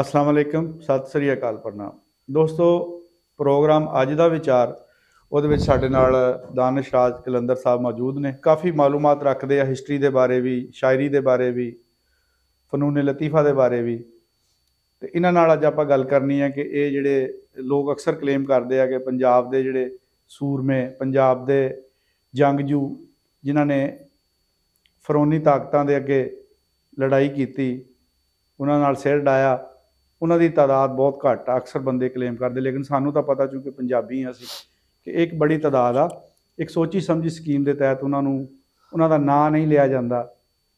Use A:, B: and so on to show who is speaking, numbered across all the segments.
A: ਅਸਲਾਮ ਅਲੈਕਮ ਸਤਿ ਸ੍ਰੀ ਅਕਾਲ ਪ੍ਰਣਾਮ ਦੋਸਤੋ ਪ੍ਰੋਗਰਾਮ ਅੱਜ ਦਾ ਵਿਚਾਰ ਉਹਦੇ ਵਿੱਚ ਸਾਡੇ ਨਾਲ ਦਾਨਿਸ਼ ਰਾਜ ਕਲੰਦਰ ਸਾਹਿਬ ਮੌਜੂਦ ਨੇ ਕਾਫੀ ਮਾਲੂਮਾਤ ਰੱਖਦੇ ਆ ਹਿਸਟਰੀ ਦੇ ਬਾਰੇ ਵੀ ਸ਼ਾਇਰੀ ਦੇ ਬਾਰੇ ਵੀ ਫਨੂਨ ਲਤੀਫਾ ਦੇ ਬਾਰੇ ਵੀ ਤੇ ਇਹਨਾਂ ਨਾਲ ਅੱਜ ਆਪਾਂ ਗੱਲ ਕਰਨੀ ਹੈ ਕਿ ਇਹ ਜਿਹੜੇ ਲੋਕ ਅਕਸਰ ਕਲੇਮ ਕਰਦੇ ਆ ਕਿ ਪੰਜਾਬ ਦੇ ਜਿਹੜੇ ਸੂਰਮੇ ਪੰਜਾਬ ਦੇ ਜੰਗਜੂ ਜਿਨ੍ਹਾਂ ਨੇ ਫਰੋਨੀ ਤਾਕਤਾਂ ਦੇ ਅੱਗੇ ਲੜਾਈ ਕੀਤੀ ਉਹਨਾਂ ਨਾਲ ਸਿਰ ਡਾਇਆ ਉਹਨਾਂ ਦੀ ਤਾਦਾਦ ਬਹੁਤ ਘੱਟ ਆ ਅਕਸਰ ਬੰਦੇ ਕਲੇਮ ਕਰਦੇ ਲੇਕਿਨ ਸਾਨੂੰ ਤਾਂ ਪਤਾ ਕਿਉਂਕਿ ਪੰਜਾਬੀ ਆ ਅਸੀਂ ਕਿ ਇੱਕ ਬੜੀ ਤਾਦਾਦ ਆ ਇੱਕ ਸੋਚੀ ਸਮਝੀ ਸਕੀਮ ਦੇ ਤਹਿਤ ਉਹਨਾਂ ਨੂੰ ਉਹਨਾਂ ਦਾ ਨਾਂ ਨਹੀਂ ਲਿਆ ਜਾਂਦਾ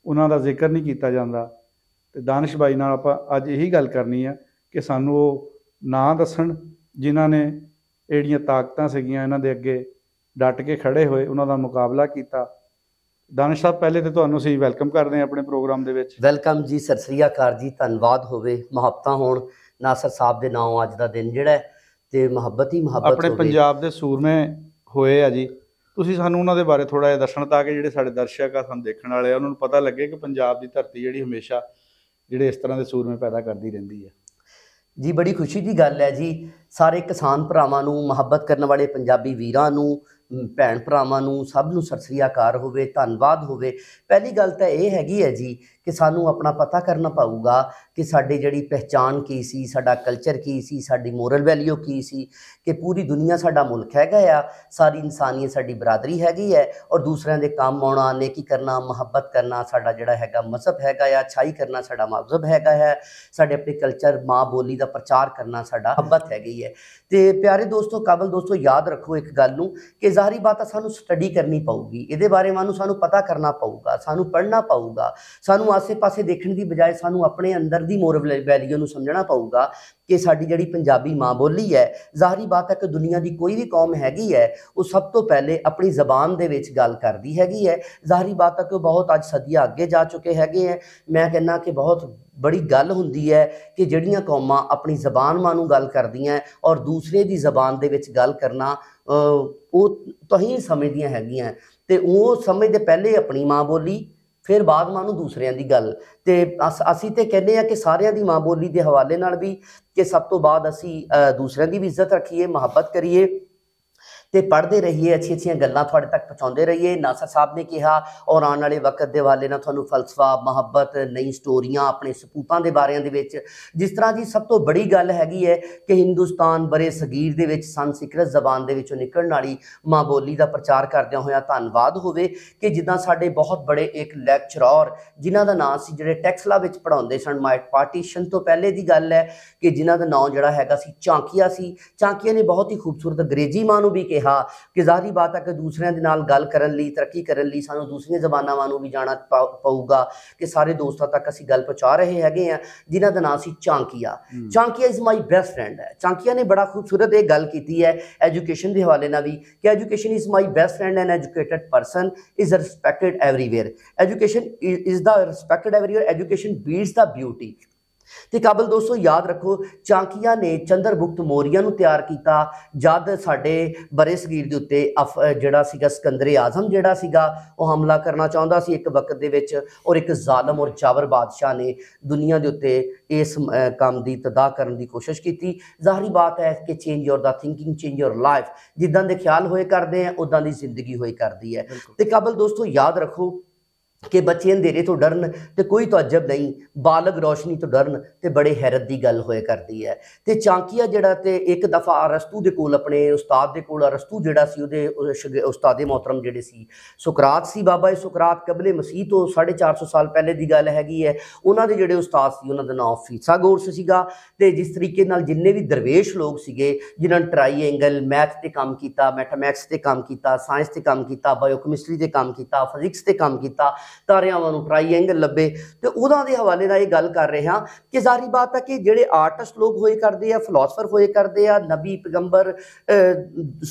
A: ਉਹਨਾਂ ਦਾ ਜ਼ਿਕਰ ਨਹੀਂ ਕੀਤਾ ਜਾਂਦਾ ਤੇ ਦਾਨਿਸ਼ ਭਾਈ ਨਾਲ ਆਪਾਂ ਅੱਜ ਇਹੀ ਗੱਲ ਕਰਨੀ ਆ ਕਿ ਸਾਨੂੰ ਉਹ ਨਾਂ ਦੱਸਣ ਜਿਨ੍ਹਾਂ ਨੇ ਏੜੀਆਂ ਤਾਕਤਾਂ ਸਗੀਆਂ ਇਹਨਾਂ ਦੇ ਅੱਗੇ ਡਟ ਕੇ ਖੜੇ ਹੋਏ ਉਹਨਾਂ ਦਾ ਮੁਕਾਬਲਾ ਕੀਤਾ ਦਾਨਿਸ਼ ਸਾਹਿਬ ਪਹਿਲੇ ਤੇ ਤੁਹਾਨੂੰ ਸਹੀ ਵੈਲਕਮ ਕਰਦੇ ਆ ਆਪਣੇ ਪ੍ਰੋਗਰਾਮ ਦੇ ਵਿੱਚ ਵੈਲਕਮ ਜੀ ਸਤਿ ਸ੍ਰੀ ਅਕਾਲ ਜੀ ਧੰਨਵਾਦ ਹੋਵੇ ਮੁਹੱਬਤਾਂ ਹੋਣ ਨਾਸਰ ਸਾਹਿਬ ਦੇ ਨਾਮ ਅੱਜ ਦਾ ਦਿਨ ਜਿਹੜਾ ਤੇ ਮੁਹੱਬਤ ਹੀ ਮੁਹੱਬਤ ਆਪਣੇ ਪੰਜਾਬ ਦੇ ਸੂਰਮੇ ਹੋਏ ਆ ਜੀ ਤੁਸੀਂ ਸਾਨੂੰ ਉਹਨਾਂ ਦੇ ਬਾਰੇ ਥੋੜਾ ਜਿਹਾ ਦੱਸਣ ਤਾਂ ਕਿ ਜਿਹੜੇ ਸਾਡੇ ਦਰਸ਼ਕ ਆ ਸਾਨੂੰ ਦੇਖਣ ਵਾਲੇ ਆ ਉਹਨਾਂ ਨੂੰ ਪਤਾ ਲੱਗੇ ਕਿ ਪੰਜਾਬ ਦੀ ਧਰਤੀ ਜਿਹੜੀ ਹਮੇਸ਼ਾ ਜਿਹੜੇ ਇਸ ਤਰ੍ਹਾਂ ਦੇ ਸੂਰਮੇ ਪੈਦਾ ਕਰਦੀ ਰਹਿੰਦੀ ਹੈ ਜੀ ਬੜੀ
B: ਖੁਸ਼ੀ ਦੀ ਗੱਲ ਹੈ ਜੀ ਸਾਰੇ ਕਿਸਾਨ ਭਰਾਵਾਂ ਨੂੰ ਮੁਹੱਬਤ ਕਰਨ ਵਾਲੇ ਪੰਜਾਬੀ ਵੀਰਾਂ ਨੂੰ ਭੈਣ ਭਰਾਵਾਂ ਨੂੰ ਸਭ ਨੂੰ ਸਤਿ ਸ੍ਰੀ ਅਕਾਲ ਹੋਵੇ ਧੰਨਵਾਦ ਹੋਵੇ ਪਹਿਲੀ ਗੱਲ ਤਾਂ ਇਹ ਹੈਗੀ ਹੈ ਜੀ ਕਿ ਸਾਨੂੰ ਆਪਣਾ ਪਤਾ ਕਰਨਾ ਪਊਗਾ ਕਿ ਸਾਡੀ ਜਿਹੜੀ ਪਹਿਚਾਨ ਕੀ ਸੀ ਸਾਡਾ ਕਲਚਰ ਕੀ ਸੀ ਸਾਡੀ ਮੋਰਲ ਵੈਲਿਊ ਕੀ ਸੀ ਕਿ ਪੂਰੀ ਦੁਨੀਆ ਸਾਡਾ ਮੁਲਕ ਹੈਗਾ ਆ ਸਾਰੀ ਇਨਸਾਨੀਅਤ ਸਾਡੀ ਬਰਾਦਰੀ ਹੈਗੀ ਹੈ ਔਰ ਦੂਸਰਿਆਂ ਦੇ ਕੰਮ ਆਉਣਾ ਨੇਕੀ ਕਰਨਾ ਮੁਹੱਬਤ ਕਰਨਾ ਸਾਡਾ ਜਿਹੜਾ ਹੈਗਾ ਮਸਬ ਹੈਗਾ ਆ ਛਾਈ ਕਰਨਾ ਸਾਡਾ ਮਜ਼ਹਬ ਹੈਗਾ ਹੈ ਸਾਡੇ ਆਪਣੇ ਕਲਚਰ ਮਾਂ ਬੋਲੀ ਦਾ ਪ੍ਰਚਾਰ ਕਰਨਾ ਸਾਡਾ ਮੁਹੱਬਤ ਹੈਗੀ ਹੈ ਤੇ ਪਿਆਰੇ ਦੋਸਤੋ ਕਾਬਲ ਦੋਸਤੋ ਯਾਦ ਰੱਖੋ ਇੱਕ ਗੱਲ ਨੂੰ ਕਿ ਜ਼ਾਹਰੀ ਬਾਤ ਆ ਸਾਨੂੰ ਸਟੱਡੀ ਕਰਨੀ ਪਊਗੀ ਇਹਦੇ ਬਾਰੇ ਮਾਨੂੰ ਸਾਨੂੰ ਪਤਾ ਕਰਨਾ ਪਊਗਾ ਸਾਨੂੰ ਪੜ੍ਹਨਾ ਪਊਗਾ ਸਾਨੂੰ ਆਸੇ-ਪਾਸੇ ਦੇਖਣ ਦੀ ਬਜਾਏ ਸਾਨੂੰ ਆਪਣੇ ਅੰਦਰ ਦੀ ਮੋਰਲ ਵੈਲਿਊ ਨੂੰ ਸਮਝਣਾ ਪਊਗਾ ਕਿ ਸਾਡੀ ਜਿਹੜੀ ਪੰਜਾਬੀ ਮਾਂ ਬੋਲੀ ਹੈ ਜ਼ਾਹਰੀ ਬਾਤ ਹੈ ਕਿ ਦੁਨੀਆ ਦੀ ਕੋਈ ਵੀ ਕੌਮ ਹੈਗੀ ਹੈ ਉਹ ਸਭ ਤੋਂ ਪਹਿਲੇ ਆਪਣੀ ਜ਼ਬਾਨ ਦੇ ਵਿੱਚ ਗੱਲ ਕਰਦੀ ਹੈਗੀ ਹੈ ਜ਼ਾਹਰੀ ਬਾਤ ਹੈ ਕਿ ਉਹ ਬਹੁਤ ਅੱਜ ਸਦੀਆਂ ਅੱਗੇ ਜਾ ਚੁੱਕੇ ਹੈਗੇ ਆ ਮੈਂ ਕਹਿੰਨਾ ਕਿ ਬਹੁਤ ਬੜੀ ਗੱਲ ਹੁੰਦੀ ਹੈ ਕਿ ਜਿਹੜੀਆਂ ਕੌਮਾਂ ਆਪਣੀ ਜ਼ਬਾਨ ਮਾਂ ਨੂੰ ਗੱਲ ਕਰਦੀਆਂ ਔਰ ਦੂਸਰੇ ਦੀ ਜ਼ਬਾਨ ਦੇ ਵਿੱਚ ਗੱਲ ਕਰਨਾ ਉਹ ਤਹੀਂ ਸਮਝਦੀਆਂ ਹੈਗੀਆਂ ਤੇ ਉਹ ਸਮਝਦੇ ਪਹਿਲੇ ਆਪਣੀ ਮਾਂ ਬੋਲੀ ਫਿਰ ਬਾਅਦ ਮਾਂ ਨੂੰ ਦੂਸਰਿਆਂ ਦੀ ਗੱਲ ਤੇ ਅਸੀਂ ਤੇ ਕਹਿੰਦੇ ਆ ਕਿ ਸਾਰਿਆਂ ਦੀ ਮਾਂ ਬੋਲੀ ਦੇ ਹਵਾਲੇ ਨਾਲ ਵੀ ਕਿ ਸਭ ਤੋਂ ਬਾਅਦ ਅਸੀਂ ਦੂਸਰਿਆਂ ਦੀ ਵੀ ਇੱਜ਼ਤ ਰੱਖੀਏ ਮੁਹੱਬਤ ਕਰੀਏ ਤੇ ਪੜ੍ਹਦੇ ਰਹੀਏ ਅੱਛੀ ਅੱਛੀਆਂ ਗੱਲਾਂ ਤੁਹਾਡੇ ਤੱਕ ਪਹੁੰਚਾਉਂਦੇ ਰਹੀਏ ਨਾਸਰ ਸਾਹਿਬ ਨੇ ਕਿਹਾ ਔਰ ਆਉਣ ਵਾਲੇ ਵਕਤ ਦੇ ਵਾਲੇ ਨਾਲ ਤੁਹਾਨੂੰ ਫਲਸਫਾ ਮੁਹੱਬਤ ਨਈ ਸਟੋਰੀਆਂ ਆਪਣੇ ਸਪੂਤਾਂ ਦੇ ਬਾਰਿਆਂ ਦੇ ਵਿੱਚ ਜਿਸ ਤਰ੍ਹਾਂ ਜੀ ਸਭ ਤੋਂ ਬੜੀ ਗੱਲ ਹੈਗੀ ਹੈ ਕਿ ਹਿੰਦੁਸਤਾਨ ਬਰੇ ਸਗੀਰ ਦੇ ਵਿੱਚ ਸੰਸਕ੍ਰਿਤ ਜ਼ਬਾਨ ਦੇ ਵਿੱਚੋਂ ਨਿਕਲਣ ਵਾਲੀ ਮਾਂ ਬੋਲੀ ਦਾ ਪ੍ਰਚਾਰ ਕਰਦਿਆਂ ਹੋਇਆ ਧੰਨਵਾਦ ਹੋਵੇ ਕਿ ਜਿੱਦਾਂ ਸਾਡੇ ਬਹੁਤ ਬੜੇ ਇੱਕ ਲੈਕਚਰਰ ਜਿਨ੍ਹਾਂ ਦਾ ਨਾਮ ਸੀ ਜਿਹੜੇ ਟੈਕਸਲਾ ਵਿੱਚ ਪੜਾਉਂਦੇ ਸਨ ਮਾਈਟ ਪਾਰਟੀਸ਼ਨ ਤੋਂ ਪਹਿਲੇ ਦੀ ਗੱਲ ਹੈ ਕਿ ਜਿਨ੍ਹਾਂ ਦਾ ਨਾਮ ਜਿਹੜਾ ਹੈਗਾ ਸੀ ਚਾਂਕੀਆ ਸੀ ਚਾਂਕੀਆ ਨੇ ਬਹੁਤ ਹੀ ਖੂਬਸੂਰਤ ਅੰਗਰੇਜ਼ੀ ਮਾਂ ਨੂੰ ਵੀ ਕਿ ਰਿਹਾ ਕਿ ਜ਼ਾਹਰੀ ਬਾਤ ਹੈ ਕਿ ਦੂਸਰਿਆਂ ਦੇ ਨਾਲ ਗੱਲ ਕਰਨ ਲਈ ਤਰੱਕੀ ਕਰਨ ਲਈ ਸਾਨੂੰ ਦੂਸਰੀਆਂ ਜ਼ਬਾਨਾਂ ਵਾਂ ਨੂੰ ਵੀ ਜਾਣਾ ਪਊਗਾ ਕਿ ਸਾਰੇ ਦੋਸਤਾਂ ਤੱਕ ਅਸੀਂ ਗੱਲ ਪਹੁੰਚਾ ਰਹੇ ਹੈਗੇ ਆ ਜਿਨ੍ਹਾਂ ਦਾ ਨਾਮ ਸੀ Chanakya Chanakya is my best friend ਹੈ ਚਾਂਕੀਆ ਨੇ ਬੜਾ ਖੂਬਸੂਰਤ ਇਹ ਗੱਲ ਕੀਤੀ ਹੈ ਐਜੂਕੇਸ਼ਨ ਦੇ ਹਵਾਲੇ ਨਾਲ ਵੀ ਕਿ education is my best friend and educated person is respected everywhere education is the respected everywhere education beats the beauty ਤੇ ਕਾਬਲ ਦੋਸਤੋ ਯਾਦ ਰੱਖੋ ਚਾਂਕੀਆਂ ਨੇ ਚੰਦਰਗੁਪਤ ਮੋਰੀਆ ਨੂੰ ਤਿਆਰ ਕੀਤਾ ਜਦ ਸਾਡੇ ਬਰੇਸਗੀਰ ਦੇ ਉੱਤੇ ਜਿਹੜਾ ਸੀਗਾ ਸਿਕੰਦਰ ਆਜ਼ਮ ਜਿਹੜਾ ਸੀਗਾ ਉਹ ਹਮਲਾ ਕਰਨਾ ਚਾਹੁੰਦਾ ਸੀ ਇੱਕ ਵਕਤ ਦੇ ਵਿੱਚ ਔਰ ਇੱਕ ਜ਼ਾਲਮ ਔਰ ਚਾਵਰ ਬਾਦਸ਼ਾਹ ਨੇ ਦੁਨੀਆ ਦੇ ਉੱਤੇ ਇਸ ਕੰਮ ਦੀ ਤਦਾ ਕਰਨ ਦੀ ਕੋਸ਼ਿਸ਼ ਕੀਤੀ ਜ਼ਾਹਰੀ ਬਾਤ ਹੈ ਕਿ change your the thinking change your life ਜਿੱਦਾਂ ਦੇ ਖਿਆਲ ਹੋਏ ਕਰਦੇ ਆ ਉਦਾਂ ਦੀ ਜ਼ਿੰਦਗੀ ਹੋਏ ਕਰਦੀ ਹੈ ਤੇ ਕਾਬਲ ਦੋਸਤੋ ਯਾਦ ਰੱਖੋ ਕਿ ਬੱਚੇ ਅੰਧੇਰੇ ਤੋਂ ਡਰਨ ਤੇ ਕੋਈ ਤਵੱਜਬ ਨਹੀਂ ਬਾਲਗ ਰੋਸ਼ਨੀ ਤੋਂ ਡਰਨ ਤੇ ਬੜੇ ਹੈਰਤ ਦੀ ਗੱਲ ਹੋਏ ਕਰਦੀ ਹੈ ਤੇ ਚਾਂਕੀਆ ਜਿਹੜਾ ਤੇ ਇੱਕ ਦਫਾ ਅਰਸਤੂ ਦੇ ਕੋਲ ਆਪਣੇ ਉਸਤਾਦ ਦੇ ਕੋਲ ਅਰਸਤੂ ਜਿਹੜਾ ਸੀ ਉਹਦੇ ਉਸਤਾਦੇ ਮੋਹਤਰਮ ਜਿਹੜੇ ਸੀ ਸੁਕਰਾਤ ਸੀ ਬਾਬਾ ਸੁਕਰਾਤ ਕਬਲੇ ਮਸੀਹ ਤੋਂ 450 ਸਾਲ ਪਹਿਲੇ ਦੀ ਗੱਲ ਹੈਗੀ ਹੈ ਉਹਨਾਂ ਦੇ ਜਿਹੜੇ ਉਸਤਾਦ ਸੀ ਉਹਨਾਂ ਦਾ ਨਾਮ ਫੀਸਾ ਗੋਰਸ ਸੀਗਾ ਤੇ ਜਿਸ ਤਰੀਕੇ ਨਾਲ ਜਿੰਨੇ ਵੀ ਦਰਵੇਸ਼ ਲੋਕ ਸੀਗੇ ਜਿਨ੍ਹਾਂ ਟ੍ਰਾਈਐਂਗਲ ਮੈਥ ਤੇ ਕੰਮ ਕੀਤਾ ਮੈਥਮੈਟਿਕਸ ਤੇ ਕੰਮ ਕੀਤਾ ਸਾਇੰਸ ਤੇ ਕੰਮ ਕੀਤਾ ਬਾਇਓਕੈਮਿਸਟਰੀ ਤੇ ਕੰਮ ਕੀਤਾ ਫਿਜ਼ਿਕਸ ਤੇ ਕੰਮ ਕੀਤਾ ਤਾਰਿਆਵਾਂ ਨੂੰ ਟ੍ਰਾਈਐਂਗਲ ਲੱਭੇ ਤੇ ਉਹਦਾ ਦੇ ਹਵਾਲੇ ਨਾਲ ਇਹ ਗੱਲ ਕਰ ਰਹੇ ਹਾਂ ਕਿ ਜ਼ਾਰੀ ਬਾਤ ਹੈ ਕਿ ਜਿਹੜੇ ਆਰਟਿਸਟ ਲੋਕ ਹੋਏ ਕਰਦੇ ਆ ਫਿਲਾਸਫਰ ਹੋਏ ਕਰਦੇ ਆ ਨਬੀ ਪੈਗੰਬਰ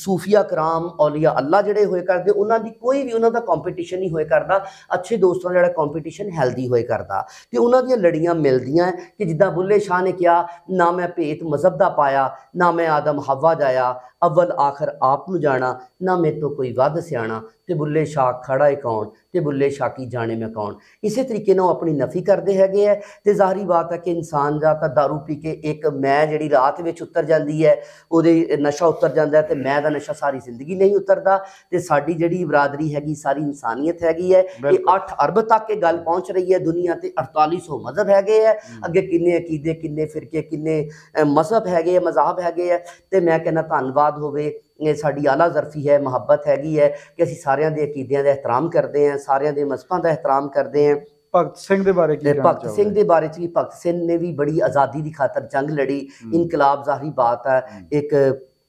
B: ਸੂਫੀਆ ਕਰਾਮ ਔਲੀਆ ਅੱਲਾ ਜਿਹੜੇ ਹੋਏ ਕਰਦੇ ਉਹਨਾਂ ਦੀ ਕੋਈ ਵੀ ਉਹਨਾਂ ਦਾ ਕੰਪੀਟੀਸ਼ਨ ਨਹੀਂ ਹੋਏ ਕਰਦਾ ਅੱਛੇ ਦੋਸਤਾਂ ਜਿਹੜਾ ਕੰਪੀਟੀਸ਼ਨ ਹੈਲਦੀ ਹੋਏ ਕਰਦਾ ਤੇ ਉਹਨਾਂ ਦੀਆਂ ਲੜੀਆਂ ਮਿਲਦੀਆਂ ਕਿ ਜਿੱਦਾਂ ਬੁੱਲੇ ਸ਼ਾਹ ਨੇ ਕਿਹਾ ਨਾ ਮੈਂ ਭੇਤ ਮਜ਼ਹਬ ਦਾ ਪਾਇਆ ਨਾ ਮੈਂ ਆਦਮ ਹਵਾ ਜਾਇਆ ਅਵਲ ਆਖਰ ਆਪ ਨੂੰ ਜਾਣਾ ਨਾ ਮੇਤੋਂ ਕੋਈ ਵੱਧ ਸਿਆਣਾ ਤੇ ਬੁੱਲੇ ਸ਼ਾਹ ਖੜਾ ਏ ਕੌਣ ਤੇ ਬੁੱਲੇ ਸ਼ਾਹ ਕੀ ਜਾਣੇ ਮੈਂ ਕੌਣ ਇਸੇ ਤਰੀਕੇ ਨਾਲ ਆਪਣੀ ਨਫੀ ਕਰਦੇ ਹੈਗੇ ਐ ਤੇ ਜ਼ਾਹਰੀ ਬਾਤ ਹੈ ਕਿ ਇਨਸਾਨ ਜਾਂ ਤਾਂ दारू ਪੀ ਕੇ ਇੱਕ ਮੈਂ ਜਿਹੜੀ ਰਾਤ ਵਿੱਚ ਉਤਰ ਜਾਂਦੀ ਹੈ ਉਹਦੇ ਨਸ਼ਾ ਉਤਰ ਜਾਂਦਾ ਤੇ ਮੈਂ ਦਾ ਨਸ਼ਾ ਸਾਰੀ ਜ਼ਿੰਦਗੀ ਨਹੀਂ ਉਤਰਦਾ ਤੇ ਸਾਡੀ ਜਿਹੜੀ ਬਰਾਦਰੀ ਹੈਗੀ ਸਾਰੀ ਇਨਸਾਨੀਅਤ ਹੈਗੀ ਹੈ ਇਹ 8 ਅਰਬ ਤੱਕ ਇਹ ਗੱਲ ਪਹੁੰਚ ਰਹੀ ਹੈ ਦੁਨੀਆ ਤੇ 4800 ਮਜ਼ਹਬ ਹੈਗੇ ਐ ਅੱਗੇ ਕਿੰਨੇ ਅਕੀਦੇ ਕਿੰਨੇ ਫਿਰਕੇ ਕਿੰਨੇ ਮਜ਼ਹਬ ਹੈਗੇ ਐ ਮਜ਼ਾਹਬ ਹੈਗੇ ਐ ਤੇ ਮੈਂ ਕਹਿੰਦਾ ਧੰਨਵਾਦ औलाद होवे ये आला जरफी है मुहब्बत हैगी है कि अं सारे अकीदियाँ का एहतराम करते हैं सारिया के मजहबा का एहतराम करते हैं भगत सिंह बारे की भगत सिंह के बारे च भी भगत सिंह ने भी बड़ी आजादी की खातर जंग लड़ी इनकलाब जाहरी बात है एक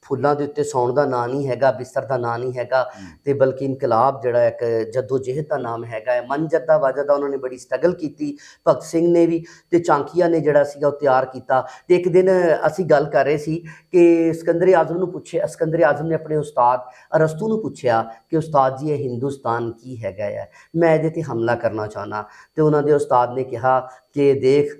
B: ਫੁੱਲਾਂ ਦੇ ਉੱਤੇ ਸੌਣ ਦਾ ਨਾਂ ਨਹੀਂ ਹੈਗਾ ਬਿਸਤਰ ਦਾ ਨਾਂ ਨਹੀਂ ਹੈਗਾ ਤੇ ਬਲਕਿ ਇਨਕਲਾਬ ਜਿਹੜਾ ਇੱਕ ਜਦੋ ਜਹਿਦ ਦਾ ਨਾਮ ਹੈਗਾ ਹੈ ਮਨਜਦ ਦਾ ਵਜਦ ਦਾ ਉਹਨਾਂ ਨੇ ਬੜੀ ਸਟਰਗਲ ਕੀਤੀ ਭਗਤ ਸਿੰਘ ਨੇ ਵੀ ਤੇ ਚਾਂਕੀਆ ਨੇ ਜਿਹੜਾ ਸੀਗਾ ਉਹ ਤਿਆਰ ਕੀਤਾ ਤੇ ਇੱਕ ਦਿਨ ਅਸੀਂ ਗੱਲ ਕਰ ਰਹੇ ਸੀ ਕਿ ਸਕੰਦਰ ਆਜ਼ਮ ਨੂੰ ਪੁੱਛੇ ਸਕੰਦਰ ਆਜ਼ਮ ਨੇ ਆਪਣੇ ਉਸਤਾਦ ਅਰਸਤੂ ਨੂੰ ਪੁੱਛਿਆ ਕਿ ਉਸਤਾਦ ਜੀ ਇਹ ਹਿੰਦੁਸਤਾਨ ਕੀ ਹੈਗਾ ਹੈ ਮੈਂ ਇਹਦੇ ਤੇ ਹਮਲਾ ਕਰਨਾ ਚਾਹਨਾ ਤੇ ਉਹਨਾਂ ਦੇ ਉਸਤਾਦ ਨੇ ਕਿਹਾ ਕਿ ਦੇਖ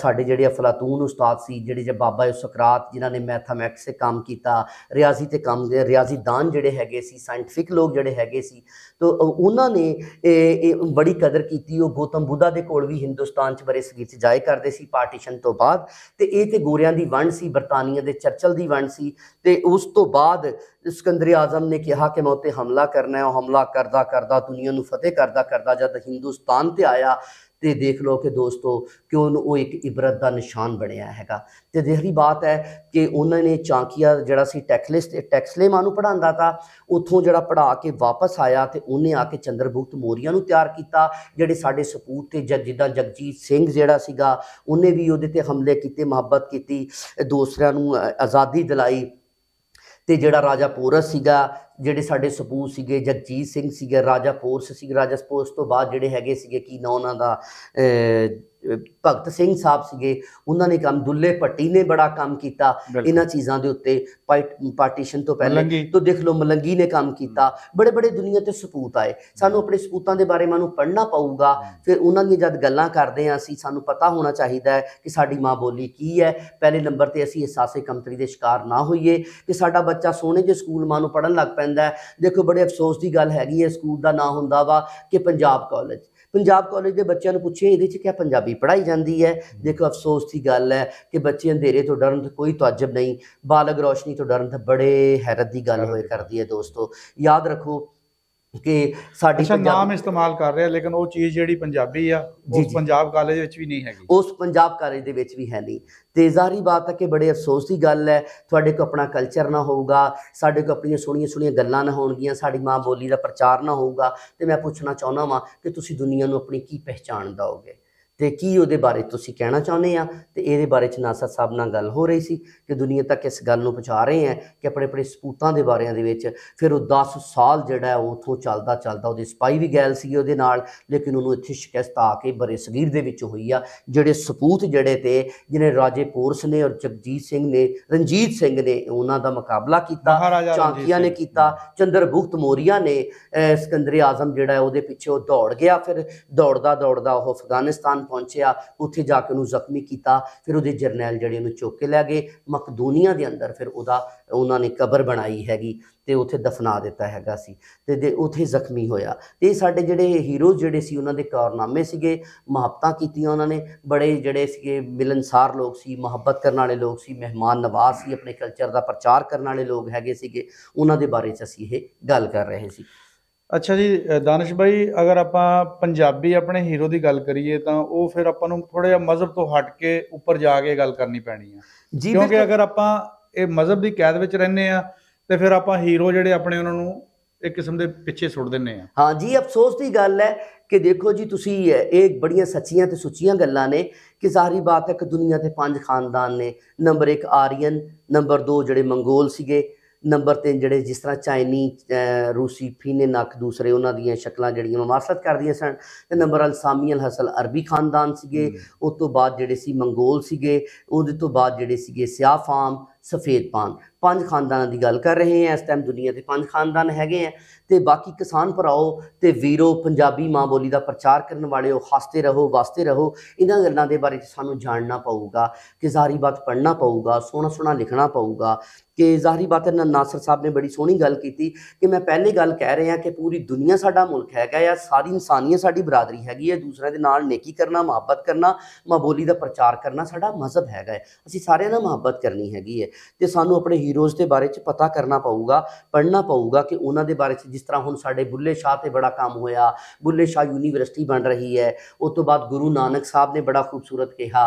B: ਸਾਡੇ ਜਿਹੜੇ ਅਫਲਾਤੂਨ ਉਸਤਾਦ ਸੀ ਜਿਹੜੇ ਜੇ ਬਾਬਾ ਸੁਕਰਾਤ ਜਿਨ੍ਹਾਂ ਨੇ ਮੈਥਮੈਟਿਕਸ ਤੇ ਕੰਮ ਕੀਤਾ ਰਿਆਜ਼ੀ ਤੇ ਕੰਮ ਦੇ ਰਿਆਜ਼ੀਦਾਨ ਜਿਹੜੇ ਹੈਗੇ ਸੀ ਸਾਇੰਟਿਫਿਕ ਲੋਕ ਜਿਹੜੇ ਹੈਗੇ ਸੀ ਤੋਂ ਉਹਨਾਂ ਨੇ ਇਹ ਬੜੀ ਕਦਰ ਕੀਤੀ ਉਹ ਗੋਤਮ ਬੁੱਧਾ ਦੇ ਕੋਲ ਵੀ ਹਿੰਦੁਸਤਾਨ 'ਚ ਬਰੇ ਸਗੀਤ ਜਾਇ ਕਰਦੇ ਸੀ ਪਾਰਟੀਸ਼ਨ ਤੋਂ ਬਾਅਦ ਤੇ ਇਹ ਤੇ ਗੋਰਿਆਂ ਦੀ ਵੰਡ ਸੀ ਬਰਤਾਨੀਆ ਦੇ ਚਰਚਲ ਦੀ ਵੰਡ ਸੀ ਤੇ ਉਸ ਤੋਂ ਬਾਅਦ ਸਿਕੰਦਰ ਆਜ਼ਮ ਨੇ ਕਿਹਾ ਕਿ ਮੈਂ ਉੱਤੇ ਹਮਲਾ ਕਰਨਾ ਹੈ ਉਹ ਹਮਲਾ ਕਰਦਾ ਕਰਦਾ ਦੁਨੀਆ ਨੂੰ ਫਤਿਹ ਕਰਦਾ ਕਰਦਾ ਜਦ ਹਿੰਦੁਸਤਾਨ ਤੇ ਆਇਆ ਤੇ ਦੇਖ ਲਓ ਕਿ ਦੋਸਤੋ ਕਿਉਂ ਉਹ ਇੱਕ ਇਬਰਤ ਦਾ ਨਿਸ਼ਾਨ ਬਣਿਆ ਹੈਗਾ ਤੇ ਦੇਖੀ ਬਾਤ ਹੈ ਕਿ ਉਹਨਾਂ ਨੇ ਚਾਂਕੀਆ ਜਿਹੜਾ ਸੀ ਟੈਕਲਿਸ ਤੇ ਟੈਕਸਲੇਮਾ ਨੂੰ ਪੜਾਉਂਦਾ ਤਾਂ ਉੱਥੋਂ ਜਿਹੜਾ ਪੜਾ ਕੇ ਵਾਪਸ ਆਇਆ ਤੇ ਉਹਨੇ ਆ ਕੇ ਚੰਦਰਗੁਪਤ ਮੋਰੀਆਂ ਨੂੰ ਤਿਆਰ ਕੀਤਾ ਜਿਹੜੇ ਸਾਡੇ ਸਪੂਤ ਤੇ ਜਿੱਦਾਂ ਜਗਜੀਤ ਸਿੰਘ ਜਿਹੜਾ ਸੀਗਾ ਉਹਨੇ ਵੀ ਉਹਦੇ ਤੇ ਹਮਲੇ ਕੀਤੇ ਮੁਹੱਬਤ ਕੀਤੀ ਦੂਸਰਿਆਂ ਨੂੰ ਆਜ਼ਾਦੀ ਦਿਲਾਈ ਤੇ ਜਿਹੜਾ ਰਾਜਾ ਪੋਰਸ ਸੀਗਾ ਜਿਹੜੇ ਸਾਡੇ ਸਪੂਤ ਸੀਗੇ ਜਗਜੀਤ ਸਿੰਘ ਸੀਗੇ ਰਾਜਾ ਪੋਰਸ ਸੀਗਾ ਰਾਜਾ ਸਪੂਤ ਤੋਂ ਬਾਅਦ ਜਿਹੜੇ ਹੈਗੇ ਸੀਗੇ ਕੀ ਨਾ ਉਹਨਾਂ ਦਾ ਭਗਤ ਸਿੰਘ ਸਾਹਿਬ ਸੀਗੇ ਉਹਨਾਂ ਨੇ ਕੰਮ ਦੁੱਲੇ ਪੱਟੀ ਨੇ ਬੜਾ ਕੰਮ ਕੀਤਾ ਇਹਨਾਂ ਚੀਜ਼ਾਂ ਦੇ ਉੱਤੇ ਪਾਰਟੀਸ਼ਨ ਤੋਂ ਪਹਿਲੇ ਤੋਂ ਦੇਖ ਲਓ ਮਲੰਗੀ ਨੇ ਕੰਮ ਕੀਤਾ ਬੜੇ ਬੜੇ ਦੁਨੀਆ ਤੇ ਸਪੂਤ ਆਏ ਸਾਨੂੰ ਆਪਣੇ ਸਪੂਤਾਂ ਦੇ ਬਾਰੇ ਮਾਨੂੰ ਪੜਨਾ ਪਊਗਾ ਫਿਰ ਉਹਨਾਂ ਦੀ ਜਦ ਗੱਲਾਂ ਕਰਦੇ ਆਂ ਅਸੀਂ ਸਾਨੂੰ ਪਤਾ ਹੋਣਾ ਚਾਹੀਦਾ ਹੈ ਕਿ ਸਾਡੀ ਮਾਂ ਬੋਲੀ ਕੀ ਹੈ ਪਹਿਲੇ ਨੰਬਰ ਤੇ ਅਸੀਂ ਇਸਾਸੇ ਕਮਤਰੀ ਦੇ ਸ਼ਿਕਾਰ ਨਾ ਹੋਈਏ ਕਿ ਸਾਡਾ ਬੱਚਾ ਸੋਹਣੇ ਜੇ ਸਕੂਲ ਮਾਂ ਨੂੰ ਪੜਨ ਲੱਗ ਪੈਂਦਾ ਦੇਖੋ ਬੜੇ ਅਫਸੋਸ ਦੀ ਗੱਲ ਹੈਗੀ ਹੈ ਸਕੂਲ ਦਾ ਨਾਂ ਹੁੰਦਾ ਵਾ ਕਿ ਪੰਜਾਬ ਕਾਲਜ ਪੰਜਾਬ ਕਾਲਜ ਦੇ ਬੱਚਿਆਂ ਨੂੰ ਪੁੱਛਿਆ ਇਹਦੇ 'ਚ ਕਿਆ ਪੰਜਾਬੀ ਪੜ੍ਹਾਈ ਜਾਂਦੀ ਹੈ ਦੇਖੋ ਅਫਸੋਸ ਦੀ ਗੱਲ ਹੈ ਕਿ ਬੱਚੇ ਅੰਧੇਰੇ ਤੋਂ ਡਰਨ ਤੋਂ ਕੋਈ ਤਵਜਬ ਨਹੀਂ ਬਾਲਗ ਰੋਸ਼ਨੀ ਤੋਂ ਡਰਨ ਤਾਂ ਬੜੇ ਹੈਰਤ ਦੀ ਗੱਲ ਹੋਏ ਕਰਦੀ ਹੈ ਦੋਸਤੋ ਯਾਦ ਰੱਖੋ ਕਿ ਸਾਡੀ ਅੱਛਾ ਨਾਮ ਇਸਤੇਮਾਲ ਕਰ ਰਿਹਾ ਲੇਕਿਨ ਉਹ ਚੀਜ਼ ਜਿਹੜੀ ਪੰਜਾਬੀ ਆ ਉਸ
A: ਪੰਜਾਬ ਕਾਲਜ ਵਿੱਚ ਵੀ ਨਹੀਂ ਹੈਗੀ
B: ਉਸ ਪੰਜਾਬ ਕਾਲਜ ਦੇ ਵਿੱਚ ਵੀ ਹੈ ਨਹੀਂ ਤੇ ਜ਼ਾਹਰੀ ਬਾਤ ਹੈ ਕਿ ਬੜੇ ਅਫਸੋਸ ਦੀ ਗੱਲ ਹੈ ਤੁਹਾਡੇ ਕੋ ਆਪਣਾ ਕਲਚਰ ਨਾ ਹੋਊਗਾ ਸਾਡੇ ਕੋ ਆਪਣੀਆਂ ਸੋਹਣੀਆਂ ਸੋਹਣੀਆਂ ਗੱਲਾਂ ਨਾ ਹੋਣਗੀਆਂ ਸਾਡੀ ਮਾਂ ਬੋਲੀ ਦਾ ਪ੍ਰਚਾਰ ਨਾ ਹੋਊਗਾ ਤੇ ਮੈਂ ਪੁੱਛਣਾ ਚਾਹੁੰਦਾ ਵਾਂ ਕਿ ਤੁਸੀਂ ਦੁਨੀਆ ਨੂੰ ਆਪਣੀ ਕੀ ਪਹਿਚਾਣ ਦਿਓਗੇ ਤੇ ਕੀ ਉਹਦੇ ਬਾਰੇ ਤੁਸੀਂ ਕਹਿਣਾ ਚਾਹੁੰਦੇ ਆ ਤੇ ਇਹਦੇ ਬਾਰੇ ਚ ਨਾਸਾ ਸਾਹਿਬ ਨਾਲ ਗੱਲ ਹੋ ਰਹੀ ਸੀ ਕਿ ਦੁਨੀਆ ਤੱਕ ਇਸ ਗੱਲ ਨੂੰ ਪਹੁੰਚਾ ਰਹੇ ਆ ਕਿ ਆਪਣੇ ਆਪਣੇ ਸਪੂਤਾਂ ਦੇ ਬਾਰਿਆਂ ਦੇ ਵਿੱਚ ਫਿਰ ਉਹ 10 ਸਾਲ ਜਿਹੜਾ ਉਹ ਉਥੋਂ ਚੱਲਦਾ ਚੱਲਦਾ ਉਹਦੇ ਸਪਾਈ ਵੀ ਗੈਲ ਸੀ ਉਹਦੇ ਨਾਲ ਲੇਕਿਨ ਉਹਨੂੰ ਇੱਥੇ ਸ਼ਿਕਸਤ ਆ ਕੇ ਬਰੇ ਸਗੀਰ ਦੇ ਵਿੱਚ ਹੋਈ ਆ ਜਿਹੜੇ ਸਪੂਤ ਜਿਹੜੇ ਤੇ ਜਿਹਨੇ ਰਾਜੇ ਪੋਰਸ ਨੇ ਔਰ ਜਗਜੀਤ ਸਿੰਘ ਨੇ ਰਣਜੀਤ ਸਿੰਘ ਨੇ ਉਹਨਾਂ ਦਾ ਮੁਕਾਬਲਾ ਕੀਤਾ ਚਾਂਕੀਆਂ ਨੇ ਕੀਤਾ ਚੰਦਰਗੁਪਤ ਮੋਰੀਆ ਨੇ ਸਿਕੰਦਰ ਆਜ਼ਮ ਜਿਹੜਾ ਉਹਦੇ ਪਿੱਛੇ ਉਹ ਦੌੜ ਗਿਆ ਫਿਰ ਦੌੜਦਾ ਦੌੜਦਾ ਉਹ ਅਫਗਾਨਿਸਤਾਨ ਪਹੁੰਚਿਆ ਉੱਥੇ ਜਾ ਕੇ ਉਹਨੂੰ ਜ਼ਖਮੀ ਕੀਤਾ ਫਿਰ ਉਹਦੇ ਜਰਨੈਲ ਜਿਹੜੇ ਉਹਨੂੰ ਚੁੱਕ ਕੇ ਲੈ ਗਏ ਮਕਦੂਨੀਆ ਦੇ ਅੰਦਰ ਫਿਰ ਉਹਦਾ ਉਹਨਾਂ ਨੇ ਕਬਰ ਬਣਾਈ ਹੈਗੀ ਤੇ ਉੱਥੇ ਦਫਨਾ ਦਿੱਤਾ ਹੈਗਾ ਸੀ ਤੇ ਉੱਥੇ ਜ਼ਖਮੀ ਹੋਇਆ ਤੇ ਸਾਡੇ ਜਿਹੜੇ ਹੀਰੋਜ਼ ਜਿਹੜੇ ਸੀ ਉਹਨਾਂ ਦੇ ਕਾਰਨਾਮੇ ਸੀਗੇ ਮਹੱਤਤਾ ਕੀਤੀਆਂ ਉਹਨਾਂ ਨੇ ਬੜੇ ਜਿਹੜੇ ਸੀਗੇ ਮਿਲਨਸਾਰ ਲੋਕ ਸੀ ਮੁਹੱਬਤ ਕਰਨ ਵਾਲੇ ਲੋਕ ਸੀ ਮਹਿਮਾਨ ਨਵਾਜ਼ ਸੀ ਆਪਣੇ ਕਲਚਰ ਦਾ ਪ੍ਰਚਾਰ ਕਰਨ ਵਾਲੇ ਲੋਕ ਹੈਗੇ ਸੀਗੇ ਉਹਨਾਂ ਦੇ ਬਾਰੇ ਚ ਅਸੀਂ ਇਹ ਗੱਲ ਕਰ ਰਹੇ ਸੀ
A: ਅੱਛਾ ਜੀ ਦਾਨਿਸ਼ ਭਾਈ ਅਗਰ ਆਪਾਂ ਪੰਜਾਬੀ ਆਪਣੇ ਹੀਰੋ ਦੀ ਗੱਲ ਕਰੀਏ ਤਾਂ ਉਹ ਫਿਰ ਆਪਾਂ ਨੂੰ ਥੋੜਾ ਜਿਹਾ ਮਜ਼ਹਬ ਤੋਂ ਹਟ ਕੇ ਉੱਪਰ ਜਾ ਕੇ ਗੱਲ ਕਰਨੀ ਪੈਣੀ ਆ ਕਿਉਂਕਿ ਅਗਰ ਆਪਾਂ ਇਹ ਮਜ਼ਹਬ ਦੀ ਕੈਦ ਵਿੱਚ ਰਹਿੰਦੇ ਆ ਤੇ ਫਿਰ ਆਪਾਂ ਹੀਰੋ ਜਿਹੜੇ ਆਪਣੇ ਉਹਨਾਂ ਨੂੰ ਇੱਕ ਕਿਸਮ ਦੇ ਪਿੱਛੇ ਸੁੱਟ ਦਿੰਨੇ ਆ
B: ਹਾਂ ਜੀ ਅਫਸੋਸ ਦੀ ਗੱਲ ਹੈ ਕਿ ਦੇਖੋ ਜੀ ਤੁਸੀਂ ਇਹ ਬੜੀਆਂ ਸੱਚੀਆਂ ਤੇ ਸੁੱਚੀਆਂ ਗੱਲਾਂ ਨੇ ਕਿ ਜ਼ਾਹਰੀ ਬਾਤ ਹੈ ਕਿ ਦੁਨੀਆ ਤੇ ਪੰਜ ਖਾਨਦਾਨ ਨੇ ਨੰਬਰ 1 ਆਰੀਅਨ ਨੰਬਰ 2 ਜਿਹੜੇ ਮੰਗੋਲ ਸੀਗੇ ਨੰਬਰ 3 ਜਿਹੜੇ ਜਿਸ ਤਰ੍ਹਾਂ ਚਾਈਨੀ ਰੂਸੀ ਫੀਨੇ ਨੱਕ ਦੂਸਰੇ ਉਹਨਾਂ ਦੀਆਂ ਸ਼ਕਲਾਂ ਜਿਹੜੀਆਂ ਮਵਾਸਤ ਕਰਦੀਆਂ ਸਨ ਤੇ ਨੰਬਰ ਅਲਸਾਮੀ ਅਲ ਹਸਲ ਅਰਬੀ ਖਾਨਦਾਨ ਸੀਗੇ ਉਸ ਤੋਂ ਬਾਅਦ ਜਿਹੜੇ ਸੀ ਮੰਗੋਲ ਸੀਗੇ ਉਹਦੇ ਤੋਂ ਬਾਅਦ ਜਿਹੜੇ ਸੀਗੇ ਸਿਆਫਾਮ ਸਫੇਦ ਪਾਨ ਪੰਜ ਖਾਨਦਾਨਾਂ ਦੀ ਗੱਲ ਕਰ ਰਹੇ ਹਾਂ ਇਸ ਟਾਈਮ ਦੁਨੀਆ ਦੇ ਪੰਜ ਖਾਨਦਾਨ ਹੈਗੇ ਆ ਤੇ ਬਾਕੀ ਕਿਸਾਨ ਭਰਾਓ ਤੇ ਵੀਰੋ ਪੰਜਾਬੀ ਮਾਂ ਬੋਲੀ ਦਾ ਪ੍ਰਚਾਰ ਕਰਨ ਵਾਲਿਓ ਹੱਸਦੇ ਰਹੋ ਵਾਸਤੇ ਰਹੋ ਇਹਨਾਂ ਗੱਲਾਂ ਦੇ ਬਾਰੇ ਸਾਨੂੰ ਜਾਣਨਾ ਪਊਗਾ ਕਿ ਜ਼ਾਹਰੀ ਬਾਤ ਪੜਨਾ ਪਊਗਾ ਸੋਹਣਾ ਸੋਹਣਾ ਲਿਖਣਾ ਪਊਗਾ ਕਿ ਜ਼ਾਹਰੀ ਬਾਤ ਇਹਨਾਂ ਨਾਸਰ ਸਾਹਿਬ ਨੇ ਬੜੀ ਸੋਹਣੀ ਗੱਲ ਕੀਤੀ ਕਿ ਮੈਂ ਪਹਿਲੇ ਗੱਲ ਕਹਿ ਰਿਹਾ ਕਿ ਪੂਰੀ ਦੁਨੀਆ ਸਾਡਾ ਮੁਲਕ ਹੈਗਾ ਆ ਸਾਰੀ ਇਨਸਾਨੀਅਤ ਸਾਡੀ ਬਰਾਦਰੀ ਹੈਗੀ ਹੈ ਦੂਸਰਿਆਂ ਦੇ ਨਾਲ ਨੇਕੀ ਕਰਨਾ ਮੁਹੱਬਤ ਕਰਨਾ ਮਾਂ ਬੋਲੀ ਦਾ ਪ੍ਰਚਾਰ ਕਰਨਾ ਸਾਡਾ ਮਜ਼ਹਬ ਹੈਗਾ ਅਸੀਂ ਸਾਰਿਆਂ ਨਾਲ ਮੁਹੱਬਤ ਕਰਨੀ ਹੈਗੀ ਹੈ ਤੇ ਸਾਨੂੰ ਆਪਣੇ ਹੀਰੋਜ਼ ਦੇ ਬਾਰੇ 'ਚ ਪਤਾ ਕਰਨਾ ਪਊਗਾ ਪੜ੍ਹਨਾ ਪਊਗਾ ਕਿ ਉਹਨਾਂ ਦੇ ਬਾਰੇ 'ਚ ਜਿਸ ਤਰ੍ਹਾਂ ਹੁਣ ਸਾਡੇ ਬੁੱਲੇ ਸ਼ਾਹ ਤੇ ਬੜਾ ਕੰਮ ਹੋਇਆ ਬੁੱਲੇ ਸ਼ਾਹ ਯੂਨੀਵਰਸਿਟੀ ਬਣ ਰਹੀ ਹੈ ਉਸ ਤੋਂ ਬਾਅਦ ਗੁਰੂ ਨਾਨਕ ਸਾਹਿਬ ਨੇ ਬੜਾ ਖੂਬਸੂਰਤ ਕਿਹਾ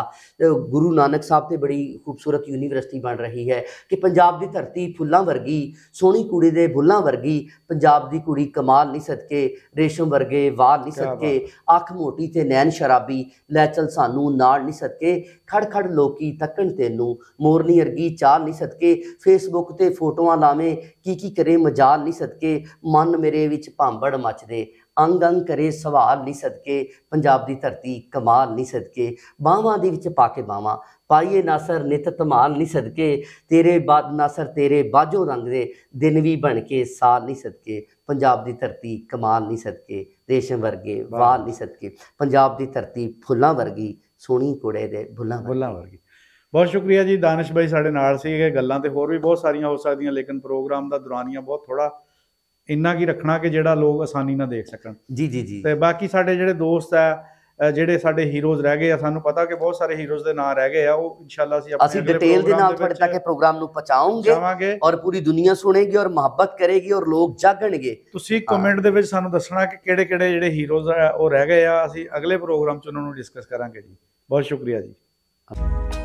B: ਗੁਰੂ ਨਾਨਕ ਸਾਹਿਬ ਤੇ ਬੜੀ ਖੂਬਸੂਰਤ ਯੂਨੀਵਰਸਿਟੀ ਬਣ ਰਹੀ ਹੈ ਕਿ ਪੰਜਾਬ ਦੀ ਧਰਤੀ ਫੁੱਲਾਂ ਵਰਗੀ ਸੋਹਣੀ ਕੁੜੀ ਦੇ ਬੁੱਲਾਂ ਵਰਗੀ ਪੰਜਾਬ ਦੀ ਕੁੜੀ ਕਮਾਲ ਨਹੀਂ ਸਦਕੇ ਰੇਸ਼ਮ ਵਰਗੇ ਵਾਲ ਨਹੀਂ ਸਦਕੇ ਅੱਖ ਮੋਟੀ ਤੇ ਨੈਣ ਸ਼ਰਾਬੀ ਲੈ ਚਲ ਸਾਨੂੰ ਨਾਲ ਨਹੀਂ ਸਦਕੇ ਖੜ ਖੜ ਲੋਕੀ ਤੱਕਣ ਤੈਨੂੰ ਮੋਰਨੀ ਅਰਗੀ ਚਾ ਮਜਾਲ ਨਹੀਂ ਸਦਕੇ ਫੇਸਬੁੱਕ ਤੇ ਫੋਟੋਆਂ ਲਾਵੇਂ ਕੀ ਕੀ ਕਰੇ ਮਜਾਲ ਨਹੀਂ ਸਦਕੇ ਮਨ ਮੇਰੇ ਵਿੱਚ ਭਾਂਬੜ ਮੱਚਦੇ ਅੰਗ ਅੰਗ ਕਰੇ ਸਵਾਲ ਨਹੀਂ ਸਦਕੇ ਪੰਜਾਬ ਦੀ ਧਰਤੀ ਕਮਾਲ ਨਹੀਂ ਸਦਕੇ ਬਾਹਾਂ ਦੇ ਵਿੱਚ ਪਾ ਕੇ ਬਾਹਾਂ ਪਾਈਏ ਨਾਸਰ ਨਿਤ ਤਮਾਲ ਨਹੀਂ ਸਦਕੇ ਤੇਰੇ ਬਾਦ ਨਾਸਰ ਤੇਰੇ ਬਾਜੋ ਰੰਗ ਦੇ ਦਿਨ ਵੀ ਬਣ ਕੇ ਸਾਲ ਨਹੀਂ ਸਦਕੇ ਪੰਜਾਬ ਦੀ ਧਰਤੀ ਕਮਾਲ ਨਹੀਂ ਸਦਕੇ ਰੇਸ਼ਮ ਵਰਗੇ ਵਾਲ ਨਹੀਂ ਸਦਕੇ ਪੰਜਾਬ ਦੀ ਧਰਤੀ ਫੁੱਲਾਂ
A: ਵਰਗੀ ਸੋਹਣੀ ਕੁੜੇ ਦੇ ਬੁੱਲਾਂ ਵਰਗੀ ਬਹੁਤ ਸ਼ੁਕਰੀਆ ਜੀ ਦਾਨਿਸ਼ ਭਾਈ ਸਾਡੇ ਨਾਲ ਸੀਗੇ ਗੱਲਾਂ ਤੇ ਹੋਰ ਵੀ ਬਹੁਤ ਸਾਰੀਆਂ ਹੋ ਸਕਦੀਆਂ ਲੇਕਿਨ ਪ੍ਰੋਗਰਾਮ ਦਾ ਦੁਰਾਨੀਆਂ ਬਹੁਤ ਥੋੜਾ ਇੰਨਾ ਕੀ ਰੱਖਣਾ ਕਿ ਜਿਹੜਾ ਲੋਕ ਆਸਾਨੀ ਨਾਲ ਦੇਖ ਸਕਣ ਜੀ ਜੀ ਜੀ ਤੇ ਬਾਕੀ ਸਾਡੇ ਜਿਹੜੇ ਦੋਸਤ ਆ ਜਿਹੜੇ ਸਾਡੇ ਹੀਰੋਜ਼ ਰਹਿ ਗਏ ਆ ਸਾਨੂੰ ਪਤਾ ਕਿ ਬਹੁਤ ਸਾਰੇ ਹੀਰੋਜ਼ ਦੇ ਨਾਂ ਰਹਿ ਗਏ ਆ ਉਹ ਇਨਸ਼ਾਅੱਲਾ ਅਸੀਂ ਆਪਣੇ ਅਸੀਂ ਡਿਟੇਲ ਦੇ ਨਾਲ ਤੁਹਾਡੇ ਤੱਕ ਇਹ
B: ਪ੍ਰੋਗਰਾਮ ਨੂੰ ਪਹੁੰਚਾਉਂਗੇ ਔਰ ਪੂਰੀ ਦੁਨੀਆ ਸੁਣੇਗੀ ਔਰ ਮੁਹੱਬਤ ਕਰੇਗੀ ਔਰ ਲੋਕ ਜਾਗਣਗੇ
A: ਤੁਸੀਂ ਕਮੈਂਟ ਦੇ ਵਿੱਚ ਸਾਨੂੰ ਦੱਸਣਾ ਕਿ ਕਿਹੜੇ ਕਿਹੜੇ ਜਿਹੜੇ ਹੀਰੋਜ਼ ਆ ਉਹ ਰਹਿ ਗਏ ਆ ਅਸੀਂ ਅਗਲੇ ਪ੍ਰੋਗਰਾਮ 'ਚ ਉਹਨਾਂ ਨੂੰ ਡਿਸਕਸ ਕਰਾਂਗੇ ਜੀ ਬਹੁਤ ਸ਼ੁਕਰੀਆ ਜੀ